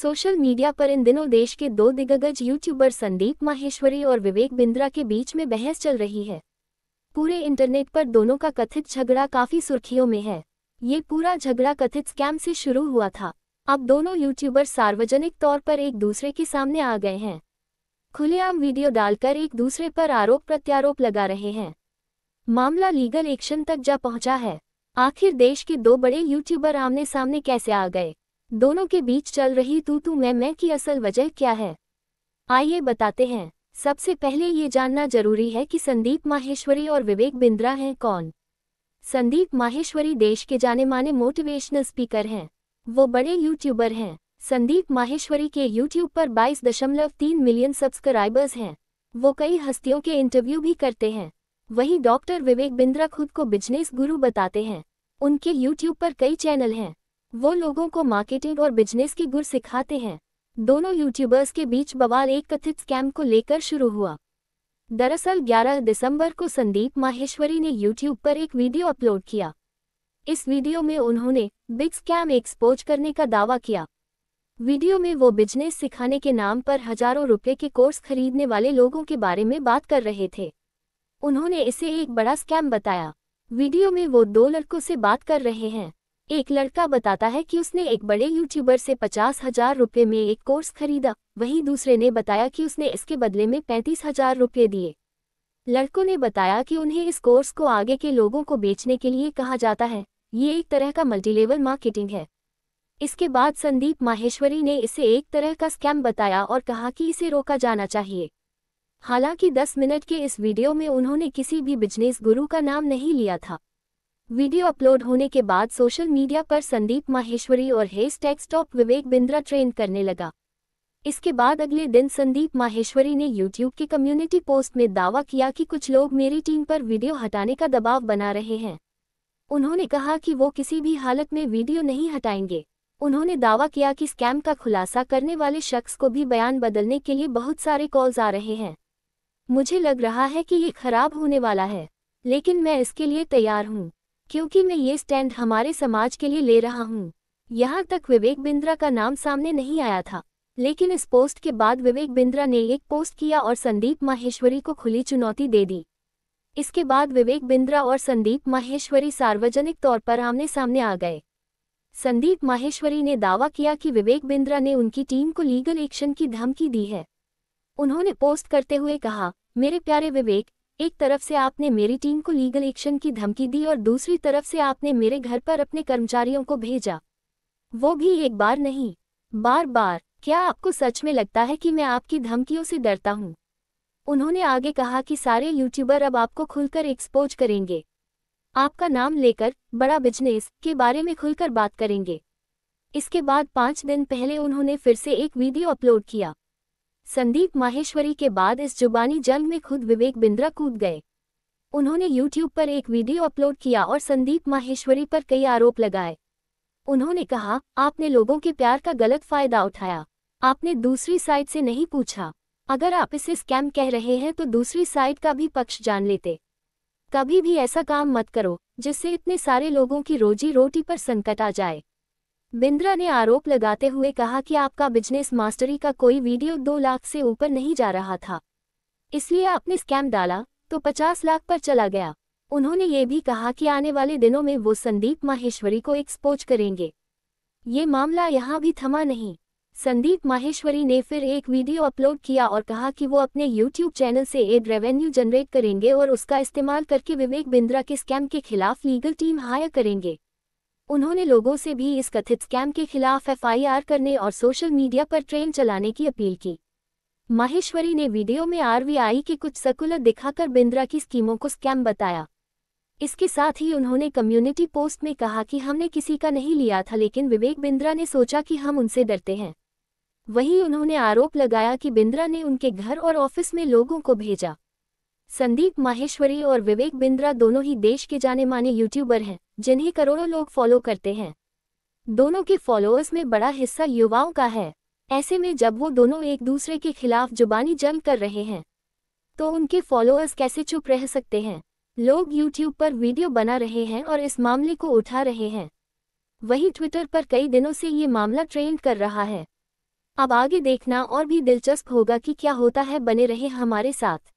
social media पर इन दिनों देश के दो दिग्गज यूट्यूबर संदीप माहेश्वरी और विवेक बिंद्रा के बीच में बहस चल रही है पूरे इंटरनेट पर दोनों का कथित झगड़ा काफी सुर्खियों में है ये पूरा झगड़ा कथित स्कैम से शुरू हुआ था अब दोनों यूट्यूबर सार्वजनिक तौर पर एक दूसरे के सामने आ गए हैं खुलेआम वीडियो डालकर एक दूसरे पर आरोप प्रत्यारोप लगा रहे हैं मामला लीगल एक्शन तक जा पहुंचा है आखिर देश के दो बड़े यूट्यूबर आमने सामने कैसे आ गए दोनों के बीच चल रही तू तू मैं मैं की असल वजह क्या है आइए बताते हैं सबसे पहले ये जानना जरूरी है कि संदीप माहेश्वरी और विवेक बिंद्रा हैं कौन संदीप माहेश्वरी देश के जाने माने मोटिवेशनल स्पीकर हैं वो बड़े यूट्यूबर हैं संदीप माहेश्वरी के यूट्यूब पर 22.3 मिलियन सब्सक्राइबर्स हैं वो कई हस्तियों के इंटरव्यू भी करते हैं वही डॉक्टर विवेक बिंद्रा खुद को बिजनेस गुरु बताते हैं उनके यूट्यूब पर कई चैनल हैं वो लोगों को मार्केटिंग और बिजनेस के गुर सिखाते हैं दोनों यूट्यूबर्स के बीच बवाल एक कथित स्कैम को लेकर शुरू हुआ दरअसल 11 दिसंबर को संदीप माहेश्वरी ने यूट्यूब पर एक वीडियो अपलोड किया इस वीडियो में उन्होंने बिग स्कैम एक्सपोज करने का दावा किया वीडियो में वो बिजनेस सिखाने के नाम पर हजारों रुपये के कोर्स खरीदने वाले लोगों के बारे में बात कर रहे थे उन्होंने इसे एक बड़ा स्कैम बताया वीडियो में वो दो लड़कों से बात कर रहे हैं एक लड़का बताता है कि उसने एक बड़े यूट्यूबर से पचास हजार रुपये में एक कोर्स खरीदा वहीं दूसरे ने बताया कि उसने इसके बदले में पैंतीस हजार रुपये दिए लड़कों ने बताया कि उन्हें इस कोर्स को आगे के लोगों को बेचने के लिए कहा जाता है ये एक तरह का मल्टीलेवल मार्केटिंग है इसके बाद संदीप माहेश्वरी ने इसे एक तरह का स्कैम बताया और कहा कि इसे रोका जाना चाहिए हालांकि 10 मिनट के इस वीडियो में उन्होंने किसी भी बिजनेस गुरु का नाम नहीं लिया था वीडियो अपलोड होने के बाद सोशल मीडिया पर संदीप माहेश्वरी और हेस टेक्सटॉप विवेक बिंद्रा ट्रेंड करने लगा इसके बाद अगले दिन संदीप माहेश्वरी ने यूट्यूब की कम्युनिटी पोस्ट में दावा किया कि कुछ लोग मेरी टीम पर वीडियो हटाने का दबाव बना रहे हैं उन्होंने कहा कि वो किसी भी हालत में वीडियो नहीं हटाएंगे उन्होंने दावा किया कि स्कैम का खुलासा करने वाले शख्स को भी बयान बदलने के लिए बहुत सारे कॉल्स आ रहे हैं मुझे लग रहा है कि ये खराब होने वाला है लेकिन मैं इसके लिए तैयार हूँ क्योंकि मैं ये स्टैंड हमारे समाज के लिए ले रहा हूँ यहाँ तक विवेक बिंद्रा का नाम सामने नहीं आया था लेकिन इस पोस्ट के बाद विवेक बिंद्रा ने एक पोस्ट किया और संदीप माहेश्वरी को खुली चुनौती दे दी इसके बाद विवेक बिंद्रा और संदीप माहेश्वरी सार्वजनिक तौर पर आमने सामने आ गए संदीप माहेश्वरी ने दावा किया कि विवेक बिंद्रा ने उनकी टीम को लीगल एक्शन की धमकी दी है उन्होंने पोस्ट करते हुए कहा मेरे प्यारे विवेक एक तरफ से आपने मेरी टीम को लीगल एक्शन की धमकी दी और दूसरी तरफ से आपने मेरे घर पर अपने कर्मचारियों को भेजा वो भी एक बार नहीं बार बार क्या आपको सच में लगता है कि मैं आपकी धमकियों से डरता हूँ उन्होंने आगे कहा कि सारे यूट्यूबर अब आपको खुलकर एक्सपोज करेंगे आपका नाम लेकर बड़ा बिजनेस के बारे में खुलकर बात करेंगे इसके बाद पाँच दिन पहले उन्होंने फिर से एक वीडियो अपलोड किया संदीप माहेश्वरी के बाद इस जुबानी जंग में खुद विवेक बिंद्रा कूद गए उन्होंने यूट्यूब पर एक वीडियो अपलोड किया और संदीप माहेश्वरी पर कई आरोप लगाए उन्होंने कहा आपने लोगों के प्यार का गलत फायदा उठाया आपने दूसरी साइड से नहीं पूछा अगर आप इसे स्कैम कह रहे हैं तो दूसरी साइड का भी पक्ष जान लेते कभी भी ऐसा काम मत करो जिससे इतने सारे लोगों की रोजी रोटी पर संकट आ जाए बिंद्रा ने आरोप लगाते हुए कहा कि आपका बिजनेस मास्टरी का कोई वीडियो दो लाख से ऊपर नहीं जा रहा था इसलिए आपने स्कैम डाला तो पचास लाख पर चला गया उन्होंने ये भी कहा कि आने वाले दिनों में वो संदीप माहेश्वरी को एक्सपोज करेंगे ये मामला यहाँ भी थमा नहीं संदीप माहेश्वरी ने फिर एक वीडियो अपलोड किया और कहा कि वो अपने यूट्यूब चैनल से एड रेवेन्यू जनरेट करेंगे और उसका इस्तेमाल करके विवेक बिंद्रा के स्कैम के खिलाफ लीगल टीम हायर करेंगे उन्होंने लोगों से भी इस कथित स्कैम के खिलाफ एफआईआर करने और सोशल मीडिया पर ट्रेन चलाने की अपील की माहेश्वरी ने वीडियो में आरवीआई के कुछ सर्कुलर दिखाकर बिंद्रा की स्कीमों को स्कैम बताया इसके साथ ही उन्होंने कम्युनिटी पोस्ट में कहा कि हमने किसी का नहीं लिया था लेकिन विवेक बिंद्रा ने सोचा कि हम उनसे डरते हैं वहीं उन्होंने आरोप लगाया कि बिंद्रा ने उनके घर और ऑफिस में लोगों को भेजा संदीप माहेश्वरी और विवेक बिंद्रा दोनों ही देश के जाने माने यूट्यूबर हैं जिन्हें करोड़ों लोग फॉलो करते हैं दोनों के फॉलोअर्स में बड़ा हिस्सा युवाओं का है ऐसे में जब वो दोनों एक दूसरे के खिलाफ जुबानी जंग कर रहे हैं तो उनके फॉलोअर्स कैसे चुप रह सकते हैं लोग यूट्यूब पर वीडियो बना रहे हैं और इस मामले को उठा रहे हैं वही ट्विटर पर कई दिनों से ये मामला ट्रेंड कर रहा है अब आगे देखना और भी दिलचस्प होगा कि क्या होता है बने रहे हमारे साथ